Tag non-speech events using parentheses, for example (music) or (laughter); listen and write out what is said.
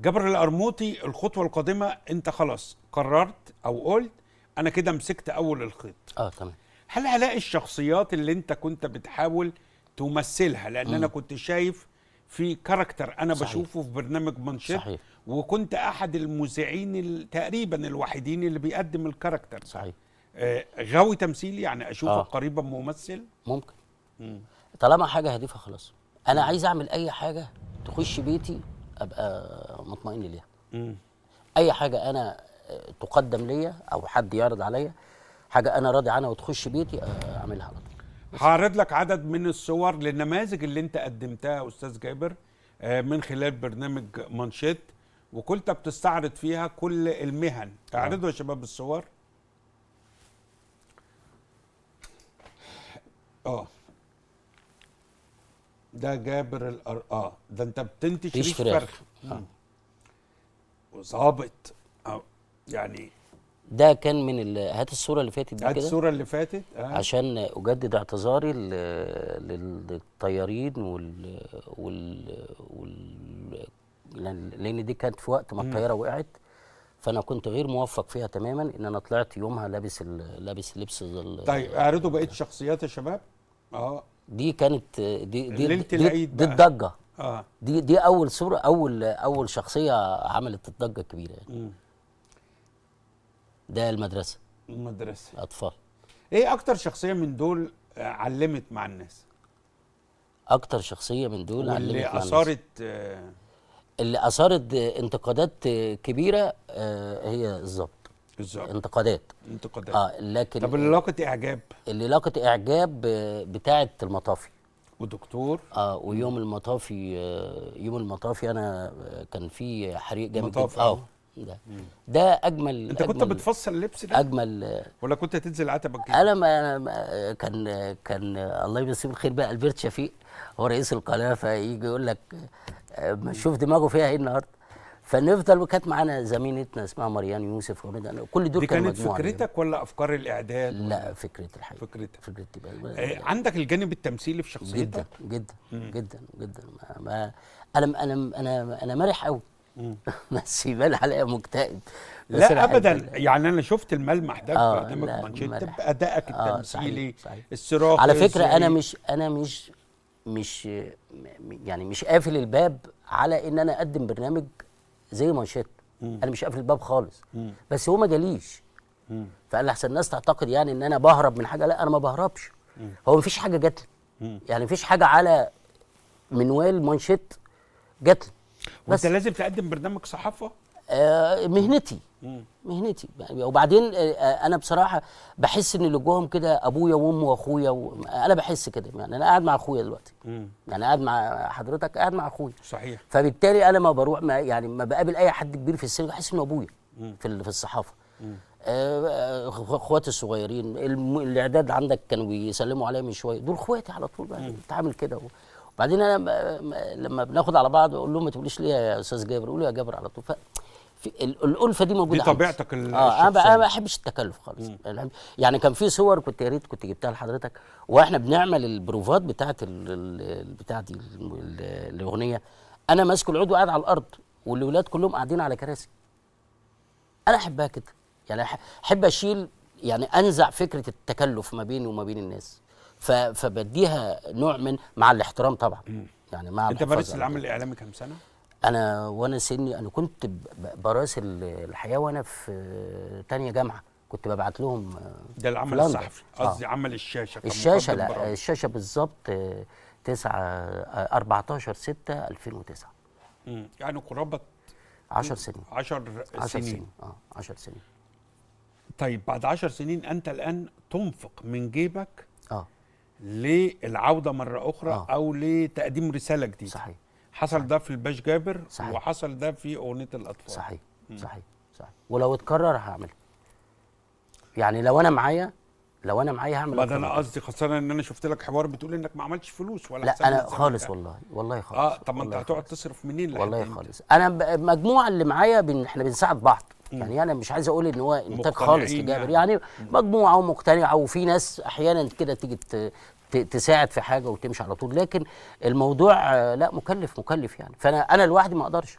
جبر القرموطي الخطوه القادمه انت خلاص قررت او قلت انا كده مسكت اول الخيط اه تمام هل هلاقي الشخصيات اللي انت كنت بتحاول تمثلها لان م. انا كنت شايف في كاركتر انا صحيح. بشوفه في برنامج منشط صحيح. وكنت احد المذيعين تقريبا الوحيدين اللي بيقدم الكاركتر صحيح آه غاوي تمثيلي يعني اشوفك آه. قريبا ممثل ممكن مم. طالما حاجه هضيفها خلاص انا عايز اعمل اي حاجه تخش بيتي ابقى مطمئن ليها مم. اي حاجه انا آه، تقدم ليا او حد يعرض عليا حاجه انا راضي عنها وتخش بيتي آه، اعملها على طول هعرض لك عدد من الصور للنماذج اللي انت قدمتها يا استاذ جابر آه، من خلال برنامج مانشيت وكنت بتستعرض فيها كل المهن اعرضوا يا شباب الصور اه ده جابر الأر... اه ده انت بتنتج ريش فرخ. آه. وظابط يعني ده كان من هات الصوره اللي فاتت دي هات الصوره اللي فاتت آه. عشان اجدد اعتذاري للطيارين وال وال, وال... لان دي كانت في وقت ما الطياره وقعت فانا كنت غير موفق فيها تماما ان انا طلعت يومها لابس ال... لابس لبس ال... طيب اعرضوا بقيه شخصيات يا شباب اه دي كانت دي دي, دي, دي, دي الضجه آه. دي دي اول صوره اول اول شخصيه عملت الضجه الكبيره يعني ده المدرسه المدرسه اطفال ايه اكتر شخصيه من دول علمت مع الناس اكتر شخصيه من دول علمت مع الناس اثارت آه. اللي اثارت انتقادات كبيره آه، هي الظابط بالظبط انتقادات انتقادات اه لكن طب اللي لاقت اعجاب اللي لاقت اعجاب بتاعه المطافي ودكتور اه ويوم المطافي آه، يوم المطافي انا آه، كان في حريق جامد اه ده مم. ده اجمل انت كنت أجمل بتفصل اللبس ده اجمل آه، ولا كنت تنزل عتبك كده انا ما كان كان الله يمسيه بالخير بقى البرت شفيق هو رئيس القناه فيجي يقول لك ما دماغه فيها ايه النهارده فنفضل وكانت معانا زميلتنا اسمها مريان يوسف ومدن كل دول دي كانت فكرتك ولا افكار الاعداد لا فكرتي الحقيقه فكرتك فكرتي بقى. بقى. آه، عندك الجانب التمثيلي في شخصيتك جدا جدا مم. جدا جدا ما ما انا انا انا انا مرح قوي (laughs) بس يبان عليا مكتئب لا ابدا يعني انا شفت الملمح ده في برنامج مانشيت بادائك التمثيلي الصراخ على فكره السريق. انا مش انا مش مش يعني مش قافل الباب على ان انا اقدم برنامج زي مانشيت انا مش قافل الباب خالص مم. بس هو ما جاليش فقال احسن الناس تعتقد يعني ان انا بهرب من حاجه لا انا ما بهربش مم. هو مفيش حاجه جات يعني مفيش حاجه على منوال مانشيت جات وانت لازم تقدم برنامج صحافه آه، مهنتي مهنتي يعني وبعدين آه، آه، انا بصراحه بحس ان اللي جواهم كده ابويا وامي واخويا و... انا بحس كده يعني انا قاعد مع اخويا دلوقتي مم. يعني قاعد مع حضرتك قاعد مع اخويا صحيح فبالتالي انا ما بروح ما يعني ما بقابل اي حد كبير في السن بحس انه ابويا في في الصحافه اخواتي الصغيرين الاعداد عندك كانوا بيسلموا عليا من شويه دول اخواتي على طول بقى بتعامل كده وبعدين انا لما بناخد على بعض اقول لهم ما تقوليش ليه يا استاذ جابر قولوا يا جابر على طول ف... في الالفه دي موجوده دي طبيعتك اه انا ما بحبش التكلف خالص يعني, يعني كان في صور كنت يا ريت كنت جبتها لحضرتك واحنا بنعمل البروفات بتاعه دي الاغنيه انا ماسك العود وقاعد على الارض والولاد كلهم قاعدين على كراسي انا احبها كده يعني احب اشيل يعني انزع فكره التكلف ما بيني وما بين الناس فبديها نوع من مع الاحترام طبعا يعني مع انت مارست العمل الاعلامي كام سنه؟ انا وانا سني انا كنت براسل الحياه وانا في تانية جامعه كنت ببعت لهم آه، ده العمل الصحفي قصدي آه. عمل الشاشه الشاشه لا برامج. الشاشه بالظبط 9 14 6 2009 امم يعني قرابه 10 سنين 10 سنين 10 سنين اه 10 سنين طيب بعد 10 سنين انت الان تنفق من جيبك اه للعوده مره اخرى آه. او لتقديم رساله جديده صحيح حصل صحيح. ده في الباش جابر صحيح. وحصل ده في اغنيه الاطفال صحيح مم. صحيح صحيح ولو اتكرر هعمله يعني لو انا معايا لو انا معايا هعمل بعد انا قصدي خاصه ان انا شفت لك حوار بتقول انك ما عملتش فلوس ولا لا انا خالص والله والله خالص اه طب ما انت هتقعد تصرف منين والله خالص انا المجموعه اللي معايا بن... احنا بنساعد بعض مم. يعني انا مش عايز اقول ان هو انتاج خالص لجابر يعني, يعني مجموعه ومقتنعه وفي ناس احيانا كده تيجي تساعد في حاجه وتمشي على طول لكن الموضوع آه، لا مكلف مكلف يعني فانا انا لوحدي ما اقدرش